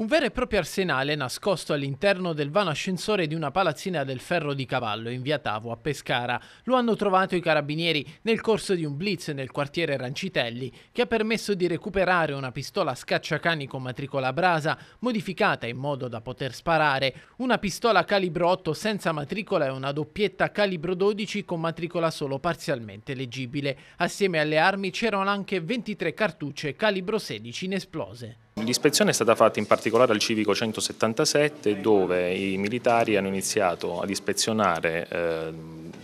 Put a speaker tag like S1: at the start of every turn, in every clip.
S1: Un vero e proprio arsenale nascosto all'interno del vano ascensore di una palazzina del Ferro di Cavallo in via Tavo a Pescara. Lo hanno trovato i carabinieri nel corso di un blitz nel quartiere Rancitelli che ha permesso di recuperare una pistola scacciacani con matricola brasa modificata in modo da poter sparare, una pistola calibro 8 senza matricola e una doppietta calibro 12 con matricola solo parzialmente leggibile. Assieme alle armi c'erano anche 23 cartucce calibro 16 inesplose.
S2: L'ispezione è stata fatta in particolare al civico 177 dove i militari hanno iniziato ad ispezionare eh,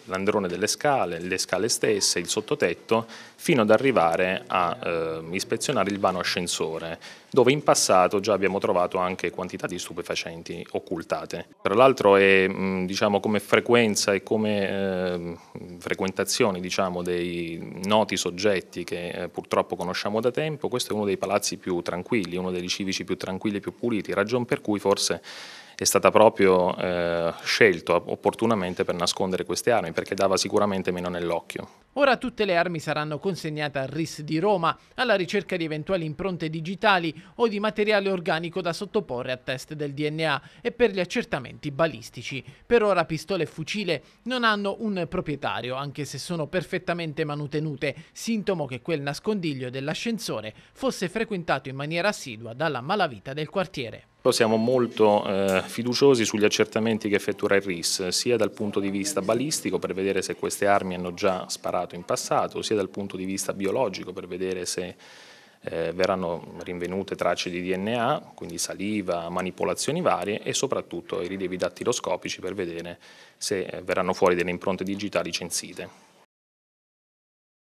S2: l'androne delle scale, le scale stesse, il sottotetto, fino ad arrivare a eh, ispezionare il vano ascensore, dove in passato già abbiamo trovato anche quantità di stupefacenti occultate. Tra l'altro è mm, diciamo, come frequenza e come eh, frequentazioni diciamo, dei noti soggetti che eh, purtroppo conosciamo da tempo, questo è uno dei palazzi più tranquilli, uno dei civici più tranquilli e più puliti, ragion per cui forse è stata proprio eh, scelta opportunamente per nascondere queste armi perché dava sicuramente meno nell'occhio.
S1: Ora tutte le armi saranno consegnate al RIS di Roma alla ricerca di eventuali impronte digitali o di materiale organico da sottoporre a test del DNA e per gli accertamenti balistici. Per ora pistole e fucile non hanno un proprietario anche se sono perfettamente manutenute, sintomo che quel nascondiglio dell'ascensore fosse frequentato in maniera assidua dalla malavita del quartiere
S2: siamo molto eh, fiduciosi sugli accertamenti che effettuerà il RIS, sia dal punto di vista balistico per vedere se queste armi hanno già sparato in passato, sia dal punto di vista biologico per vedere se eh, verranno rinvenute tracce di DNA, quindi saliva, manipolazioni varie e soprattutto i rilievi dattiloscopici per vedere se eh, verranno fuori delle impronte digitali censite.